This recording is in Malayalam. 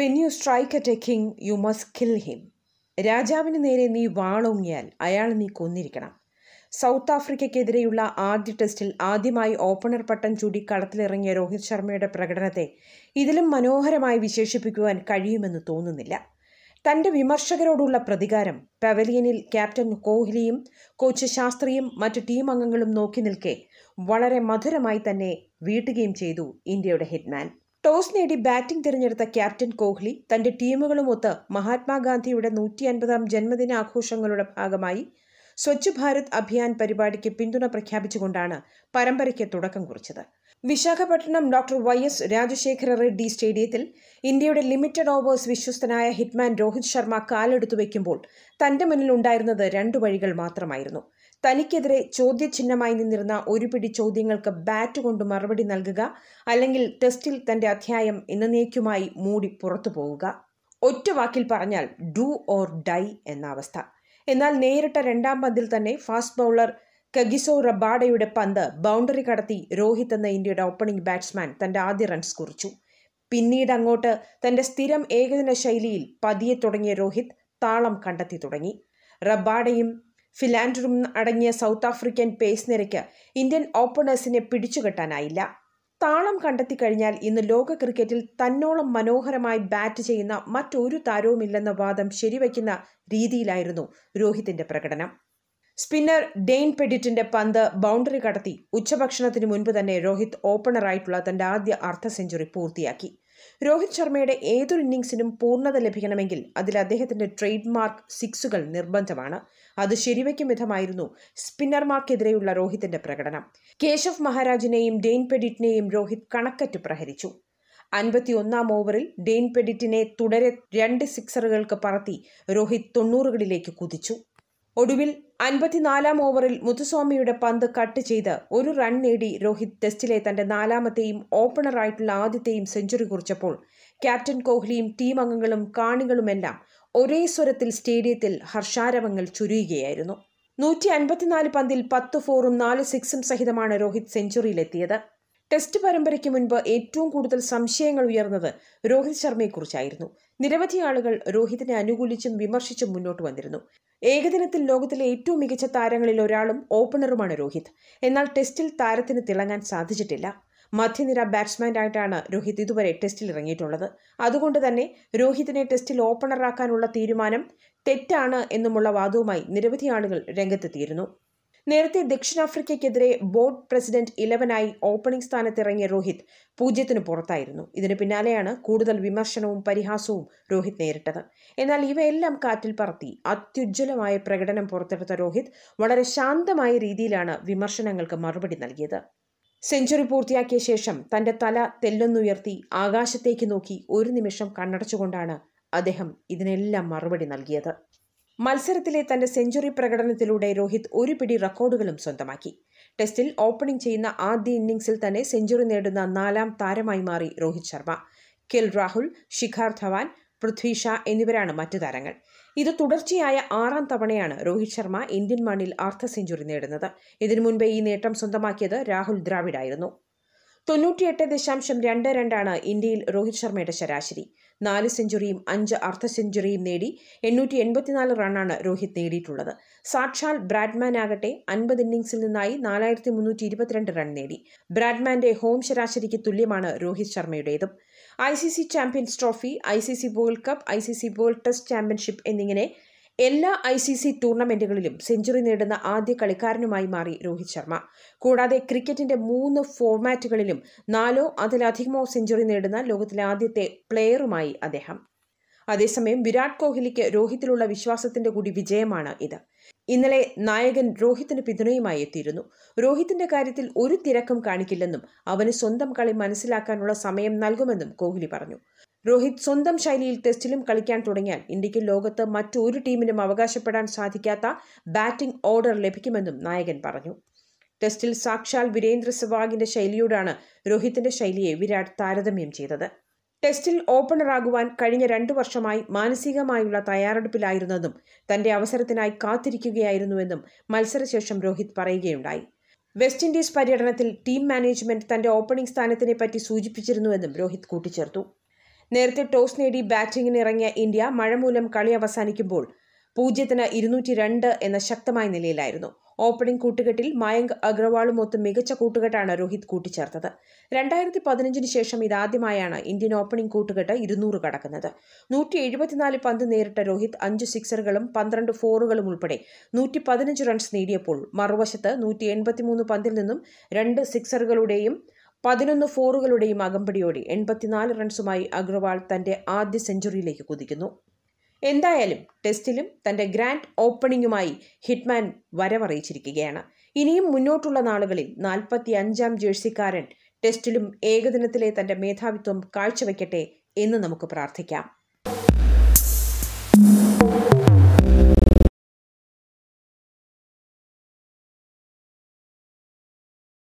when you strike at a king you must kill him രാജാവിന് നേരെ നീ വാളോങ്ങിയാൽ അയാൾ നീ കൊന്നിരിക്കണം സൗത്ത് ആഫ്രിക്കയ്ക്കെതിരെയുള്ള ആദ്യ ടെസ്റ്റിൽ ആദ്യമായി ഓപ്പണർ പട്ടം ചൂടി കളത്തിലിറങ്ങിയ രോഹിത് ശർമ്മയുടെ പ്രകടനത്തെ ഇതിലും മനോഹരമായി വിശേഷിപ്പിക്കുവാൻ കഴിയുമെന്ന് തോന്നുന്നില്ല തൻ്റെ വിമർശകരോടുള്ള പ്രതികാരം പവലിയനിൽ ക്യാപ്റ്റൻ കോഹ്ലിയും കോച്ച് ശാസ്ത്രിയും മറ്റ് ടീം അംഗങ്ങളും നോക്കി നിൽക്കെ വളരെ മധുരമായി തന്നെ വീട്ടുകയും ചെയ്തു ഇന്ത്യയുടെ ഹിറ്റ്മാൻ ടോസ് നേടി ബാറ്റിംഗ് തിരഞ്ഞെടുത്ത ക്യാപ്റ്റൻ കോഹ്ലി തന്റെ ടീമുകളുമൊത്ത് മഹാത്മാഗാന്ധിയുടെ നൂറ്റി അൻപതാം ജന്മദിനാഘോഷങ്ങളുടെ ഭാഗമായി സ്വച്ഛ് ഭാരത് അഭിയാൻ പരിപാടിക്ക് പിന്തുണ പ്രഖ്യാപിച്ചുകൊണ്ടാണ് പരമ്പരയ്ക്ക് തുടക്കം കുറിച്ചത് Visakhapatnam doctor Y S Rajasekhara Reddy സ്റ്റേഡിയത്തിൽ ഇന്ത്യയുടെ ലിമിറ്റഡ് ഓവേഴ്സ് വിശ്വസ്തനായ ഹിറ്റ്മാൻ രോഹിത് ശർമ്മ കാലെടുത്തു വയ്ക്കുമ്പോൾ തന്റെ മുന്നിൽ ഉണ്ടായിരുന്നത് രണ്ടു വഴികൾ മാത്രമായിരുന്നു തനിക്കെതിരെ ചോദ്യചിഹ്നമായി നിന്നിരുന്ന ഒരു പിടി ചോദ്യങ്ങൾക്ക് ബാറ്റ് കൊണ്ട് മറുപടി നൽകുക അല്ലെങ്കിൽ ടെസ്റ്റിൽ തന്റെ അധ്യായം എന്നേക്കുമായി മൂടി പുറത്തു പോവുക ഒറ്റ വാക്കിൽ പറഞ്ഞാൽ ഡു ഓർ ഡൈ എന്ന അവസ്ഥ എന്നാൽ നേരിട്ട രണ്ടാം പന്തിൽ തന്നെ ഫാസ്റ്റ് ബൗളർ കഗിസോ റബാഡയുടെ പന്ത് ബൗണ്ടറി കടത്തി രോഹിത് എന്ന ഇന്ത്യയുടെ ഓപ്പണിംഗ് ബാറ്റ്സ്മാൻ തന്റെ ആദ്യ റൺസ് കുറിച്ചു പിന്നീട് അങ്ങോട്ട് തന്റെ സ്ഥിരം ഏകദിന ശൈലിയിൽ പതിയെ തുടങ്ങിയ രോഹിത് താളം കണ്ടെത്തി തുടങ്ങി റബാഡയും ഫിലാൻഡറും അടങ്ങിയ സൗത്ത് ആഫ്രിക്കൻ പേസ് നിരയ്ക്ക് ഇന്ത്യൻ ഓപ്പണേഴ്സിനെ പിടിച്ചുകെട്ടാനായില്ല താളം കണ്ടെത്തി കഴിഞ്ഞാൽ ഇന്ന് ലോക ക്രിക്കറ്റിൽ തന്നോളം മനോഹരമായി ബാറ്റ് ചെയ്യുന്ന മറ്റൊരു താരവുമില്ലെന്ന വാദം ശരിവയ്ക്കുന്ന രീതിയിലായിരുന്നു രോഹിത്തിന്റെ പ്രകടനം സ്പിന്നർ ഡെയിൻ പെഡിറ്റിന്റെ പന്ത് ബൗണ്ടറി കടത്തി ഉച്ചഭക്ഷണത്തിന് മുൻപ് തന്നെ രോഹിത് ഓപ്പണറായിട്ടുള്ള തന്റെ ആദ്യ അർദ്ധ സെഞ്ചുറി പൂർത്തിയാക്കി രോഹിത് ശർമ്മയുടെ ഏതൊരു ഇന്നിംഗ്സിനും പൂർണ്ണത ലഭിക്കണമെങ്കിൽ അതിൽ അദ്ദേഹത്തിന്റെ ട്രേഡ് മാർക്ക് സിക്സുകൾ നിർബന്ധമാണ് അത് ശരിവയ്ക്കും വിധമായിരുന്നു സ്പിന്നർമാർക്കെതിരെയുള്ള രോഹിത്തിന്റെ പ്രകടനം കേശവ് മഹാരാജിനെയും ഡെയിൻ പെഡിറ്റിനെയും രോഹിത് കണക്കറ്റ് പ്രഹരിച്ചു അൻപത്തിയൊന്നാം ഓവറിൽ ഡെയിൻ പെഡിറ്റിനെ തുടരെ രണ്ട് സിക്സറുകൾക്ക് പറത്തി രോഹിത് തൊണ്ണൂറുകളിലേക്ക് കുതിച്ചു ഒടുവിൽ അൻപത്തിനാലാം ഓവറിൽ മുത്തുസ്വാമിയുടെ പന്ത് കട്ട് ചെയ്ത് ഒരു റൺ നേടി രോഹിത് ടെസ്റ്റിലെ തന്റെ നാലാമത്തെയും ഓപ്പണറായിട്ടുള്ള ആദ്യത്തെയും സെഞ്ചുറി കുറിച്ചപ്പോൾ ക്യാപ്റ്റൻ കോഹ്ലിയും ടീം അംഗങ്ങളും കാണികളുമെല്ലാം ഒരേ സ്വരത്തിൽ സ്റ്റേഡിയത്തിൽ ഹർഷാരവങ്ങൾ ചുരുയുകയായിരുന്നു നൂറ്റി അൻപത്തിനാല് പന്തിൽ പത്ത് ഫോറും നാല് സിക്സും സഹിതമാണ് രോഹിത് സെഞ്ചുറിയിലെത്തിയത് ടെസ്റ്റ് പരമ്പരയ്ക്ക് മുൻപ് ഏറ്റവും കൂടുതൽ സംശയങ്ങൾ ഉയർന്നത് രോഹിത് ശർമ്മയെക്കുറിച്ചായിരുന്നു നിരവധി ആളുകൾ രോഹിതിനെ അനുകൂലിച്ചും വിമർശിച്ചും മുന്നോട്ട് വന്നിരുന്നു ഏകദിനത്തിൽ ലോകത്തിലെ ഏറ്റവും മികച്ച താരങ്ങളിൽ ഒരാളും ഓപ്പണറുമാണ് രോഹിത് എന്നാൽ ടെസ്റ്റിൽ താരത്തിന് തിളങ്ങാൻ സാധിച്ചിട്ടില്ല മധ്യനിര ബാറ്റ്സ്മാനായിട്ടാണ് രോഹിത് ഇതുവരെ ടെസ്റ്റിൽ ഇറങ്ങിയിട്ടുള്ളത് അതുകൊണ്ട് തന്നെ രോഹിതിനെ ടെസ്റ്റിൽ ഓപ്പണറാക്കാനുള്ള തീരുമാനം തെറ്റാണ് എന്നുമുള്ള വാദവുമായി നിരവധി ആളുകൾ രംഗത്തെത്തിയിരുന്നു നേരത്തെ ദക്ഷിണാഫ്രിക്കയ്ക്കെതിരെ ബോർഡ് പ്രസിഡന്റ് ഇലവനായി ഓപ്പണിംഗ് സ്ഥാനത്തിറങ്ങിയ രോഹിത് പൂജ്യത്തിന് പുറത്തായിരുന്നു ഇതിന് പിന്നാലെയാണ് കൂടുതൽ വിമർശനവും പരിഹാസവും രോഹിത് നേരിട്ടത് എന്നാൽ ഇവയെല്ലാം കാറ്റിൽ പറത്തി അത്യുജ്വലമായ പ്രകടനം പുറത്തെടുത്ത രോഹിത് വളരെ ശാന്തമായ രീതിയിലാണ് വിമർശനങ്ങൾക്ക് മറുപടി നൽകിയത് സെഞ്ചുറി പൂർത്തിയാക്കിയ ശേഷം തന്റെ തല തെല്ലൊന്നുയർത്തി ആകാശത്തേക്ക് നോക്കി ഒരു നിമിഷം കണ്ണടച്ചുകൊണ്ടാണ് അദ്ദേഹം ഇതിനെല്ലാം മറുപടി നൽകിയത് മത്സരത്തിലെ തന്റെ സെഞ്ചുറി പ്രകടനത്തിലൂടെ രോഹിത് ഒരു പിടി റെക്കോർഡുകളും സ്വന്തമാക്കി ടെസ്റ്റിൽ ഓപ്പണിംഗ് ചെയ്യുന്ന ആദ്യ ഇന്നിംഗ്സിൽ തന്നെ സെഞ്ചുറി നേടുന്ന നാലാം താരമായി മാറി രോഹിത് ശർമ്മ കെൽ രാഹുൽ ശിഖർ ധവാൻ പൃഥ്വി ഷാ എന്നിവരാണ് മറ്റു താരങ്ങൾ ഇത് തുടർച്ചയായ ആറാം തവണയാണ് രോഹിത് ശർമ്മ ഇന്ത്യൻ മണ്ണിൽ അർദ്ധ സെഞ്ചുറി നേടുന്നത് ഇതിനു മുൻപ് ഈ നേട്ടം സ്വന്തമാക്കിയത് രാഹുൽ ദ്രാവിഡായിരുന്നു തൊണ്ണൂറ്റിയെട്ട് ദശാംശം രണ്ട് രണ്ടാണ് ഇന്ത്യയിൽ രോഹിത് ശർമ്മയുടെ ശരാശരി നാല് സെഞ്ചുറിയും അഞ്ച് അർദ്ധ സെഞ്ചുറിയും നേടി എണ്ണൂറ്റി എൺപത്തിനാല് റണ്ണാണ് രോഹിത് നേടിയിട്ടുള്ളത് സാക്ഷാൽ ബ്രാഡ്മാൻ ആകട്ടെ അൻപത് ഇന്നിംഗ്സിൽ നിന്നായി നാലായിരത്തി മുന്നൂറ്റി ഇരുപത്തിരണ്ട് റൺ നേടി ബ്രാഡ്മാന്റെ ഹോം ശരാശരിക്ക് തുല്യമാണ് രോഹിത് ശർമ്മയുടേതും I C C Champions Trophy I C C World Cup I C C World Test Championship എന്നിങ്ങനെ എല്ലാ ഐ സി സി ടൂർണമെന്റുകളിലും സെഞ്ചുറി നേടുന്ന ആദ്യ കളിക്കാരനുമായി മാറി രോഹിത് ശർമ്മ കൂടാതെ ക്രിക്കറ്റിന്റെ മൂന്ന് ഫോർമാറ്റുകളിലും നാലോ അതിലധികമോ സെഞ്ചുറി നേടുന്ന ലോകത്തിലെ ആദ്യത്തെ പ്ലെയറുമായി അദ്ദേഹം അതേസമയം വിരാട് കോഹ്ലിക്ക് രോഹിത്തിലുള്ള വിശ്വാസത്തിന്റെ കൂടി വിജയമാണ് ഇത് ഇന്നലെ നായകൻ രോഹിത്തിന് പിന്തുണയുമായി എത്തിയിരുന്നു രോഹിത്തിന്റെ കാര്യത്തിൽ ഒരു തിരക്കും കാണിക്കില്ലെന്നും അവന് സ്വന്തം കളി മനസ്സിലാക്കാനുള്ള സമയം നൽകുമെന്നും കോഹ്ലി പറഞ്ഞു രോഹിത് സ്വന്തം ശൈലിയിൽ ടെസ്റ്റിലും കളിക്കാൻ തുടങ്ങിയാൽ ഇന്ത്യയ്ക്ക് ലോകത്ത് മറ്റൊരു ടീമിനും അവകാശപ്പെടാൻ സാധിക്കാത്ത ബാറ്റിംഗ് ഓർഡർ ലഭിക്കുമെന്നും നായകൻ പറഞ്ഞു ടെസ്റ്റിൽ സാക്ഷാൽ വീരേന്ദ്ര സെവാഗിന്റെ ശൈലിയോടാണ് രോഹിത്തിന്റെ ശൈലിയെ വിരാട് താരതമ്യം ചെയ്തത് ടെസ്റ്റിൽ ഓപ്പണറാകുവാൻ കഴിഞ്ഞ രണ്ടു വർഷമായി മാനസികമായുള്ള തയ്യാറെടുപ്പിലായിരുന്നതും തന്റെ അവസരത്തിനായി കാത്തിരിക്കുകയായിരുന്നുവെന്നും മത്സരശേഷം രോഹിത് പറയുകയുണ്ടായി വെസ്റ്റ് ഇൻഡീസ് പര്യടനത്തിൽ ടീം മാനേജ്മെന്റ് തന്റെ ഓപ്പണിംഗ് സ്ഥാനത്തിനെപ്പറ്റി സൂചിപ്പിച്ചിരുന്നുവെന്നും രോഹിത് കൂട്ടിച്ചേർത്തു നേരത്തെ ടോസ് നേടി ബാറ്റിംഗിനിറങ്ങിയ ഇന്ത്യ മഴ മൂലം കളി അവസാനിക്കുമ്പോൾ പൂജ്യത്തിന് ഇരുന്നൂറ്റി രണ്ട് എന്ന ശക്തമായ നിലയിലായിരുന്നു ഓപ്പണിംഗ് കൂട്ടുകെട്ടിൽ മയങ്ക് അഗ്രവാളുമൊത്ത് മികച്ച കൂട്ടുകെട്ടാണ് രോഹിത് കൂട്ടിച്ചേർത്തത് രണ്ടായിരത്തി പതിനഞ്ചിന് ശേഷം ഇതാദ്യമായാണ് ഇന്ത്യൻ ഓപ്പണിംഗ് കൂട്ടുകെട്ട് ഇരുന്നൂറ് കടക്കുന്നത് നൂറ്റി എഴുപത്തിനാല് പന്ത് നേരിട്ട രോഹിത് അഞ്ച് സിക്സറുകളും പന്ത്രണ്ട് ഫോറുകളും ഉൾപ്പെടെ നൂറ്റി പതിനഞ്ച് റൺസ് നേടിയപ്പോൾ മറുവശത്ത് നൂറ്റി എൺപത്തിമൂന്ന് പന്തിൽ നിന്നും രണ്ട് സിക്സറുകളുടെയും പതിനൊന്ന് ഫോറുകളുടെയും അകമ്പടിയോടെ എൺപത്തിനാല് റൺസുമായി അഗ്രവാൾ തന്റെ ആദ്യ സെഞ്ചുറിയിലേക്ക് കുതിക്കുന്നു എന്തായാലും ടെസ്റ്റിലും തന്റെ ഗ്രാൻഡ് ഓപ്പണിംഗുമായി ഹിറ്റ്മാൻ വരവറിയിച്ചിരിക്കുകയാണ് ഇനിയും മുന്നോട്ടുള്ള നാളുകളിൽ നാൽപ്പത്തി അഞ്ചാം ജേഴ്സിക്കാരൻ ടെസ്റ്റിലും ഏകദിനത്തിലെ തന്റെ മേധാവിത്വം കാഴ്ചവെക്കട്ടെ എന്ന് നമുക്ക് പ്രാർത്ഥിക്കാം